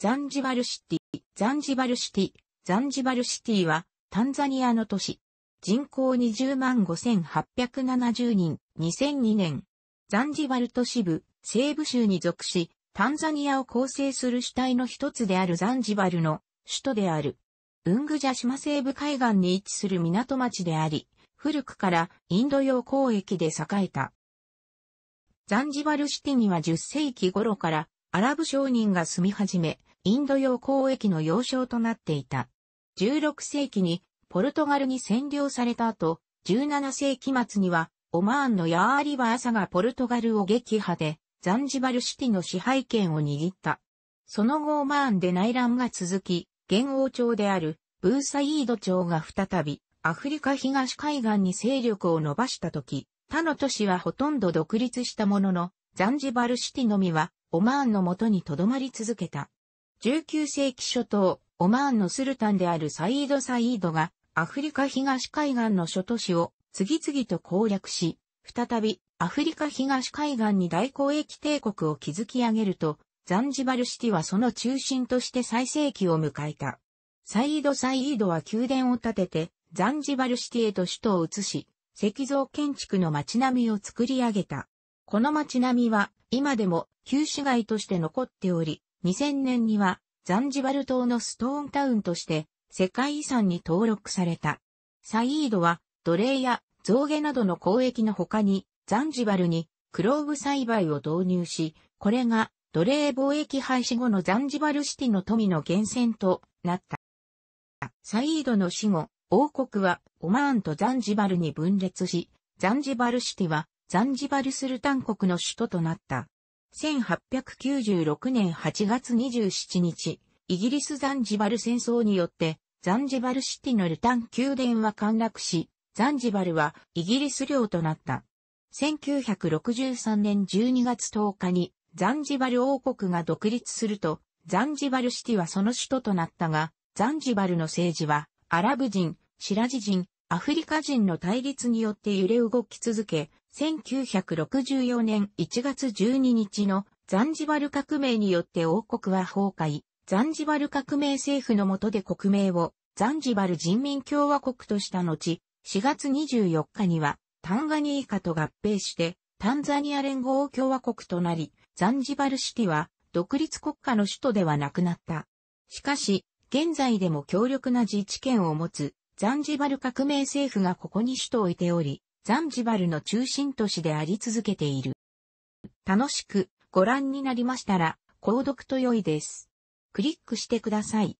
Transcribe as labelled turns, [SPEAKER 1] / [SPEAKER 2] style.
[SPEAKER 1] ザンジバルシティ、ザンジバルシティ、ザンジバルシティは、タンザニアの都市。人口20万5870人、2002年。ザンジバル都市部、西部州に属し、タンザニアを構成する主体の一つであるザンジバルの首都である。ウングジャ島西部海岸に位置する港町であり、古くからインド洋交易で栄えた。ザンジバルシティには10世紀頃からアラブ商人が住み始め、インド洋交易の要衝となっていた。16世紀にポルトガルに占領された後、17世紀末にはオマーンのヤーリバーサがポルトガルを撃破でザンジバルシティの支配権を握った。その後オマーンで内乱が続き、元王朝であるブーサイード朝が再びアフリカ東海岸に勢力を伸ばした時、他の都市はほとんど独立したものの、ザンジバルシティのみはオマーンのもとに留まり続けた。19世紀初頭、オマーンのスルタンであるサイード・サイードが、アフリカ東海岸の諸都市を次々と攻略し、再びアフリカ東海岸に大交易帝国を築き上げると、ザンジバルシティはその中心として最盛期を迎えた。サイード・サイードは宮殿を建てて、ザンジバルシティへと首都を移し、石像建築の街並みを作り上げた。この街並みは今でも旧市街として残っており、2000年にはザンジバル島のストーンタウンとして世界遺産に登録された。サイードは奴隷や造下などの交易の他にザンジバルにクローブ栽培を導入し、これが奴隷貿易廃止後のザンジバルシティの富の源泉となった。サイードの死後、王国はオマーンとザンジバルに分裂し、ザンジバルシティはザンジバルスルタン国の首都となった。1896年8月27日、イギリスザンジバル戦争によって、ザンジバルシティのルタン宮殿は陥落し、ザンジバルはイギリス領となった。1963年12月10日にザンジバル王国が独立すると、ザンジバルシティはその首都となったが、ザンジバルの政治はアラブ人、シラジ人、アフリカ人の対立によって揺れ動き続け、1964年1月12日のザンジバル革命によって王国は崩壊、ザンジバル革命政府の下で国名をザンジバル人民共和国とした後、4月24日にはタンガニーカと合併してタンザニア連合共和国となり、ザンジバルシティは独立国家の首都ではなくなった。しかし、現在でも強力な自治権を持つザンジバル革命政府がここに首都を置いており、ザンジバルの中心都市であり続けている。楽しくご覧になりましたら、購読と良いです。クリックしてください。